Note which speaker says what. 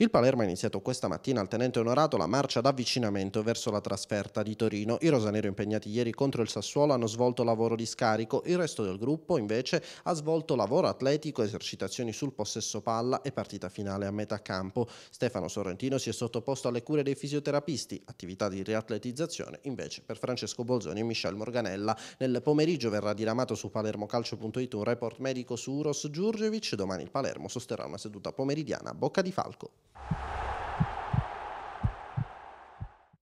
Speaker 1: Il Palermo ha iniziato questa mattina al tenente onorato la marcia d'avvicinamento verso la trasferta di Torino. I rosanero impegnati ieri contro il Sassuolo hanno svolto lavoro di scarico, il resto del gruppo invece ha svolto lavoro atletico, esercitazioni sul possesso palla e partita finale a metà campo. Stefano Sorrentino si è sottoposto alle cure dei fisioterapisti, attività di riatletizzazione invece per Francesco Bolzoni e Michel Morganella. Nel pomeriggio verrà diramato su palermocalcio.it un report medico su Uros Giurgevic, domani il Palermo sosterrà una seduta pomeridiana a Bocca di Falco.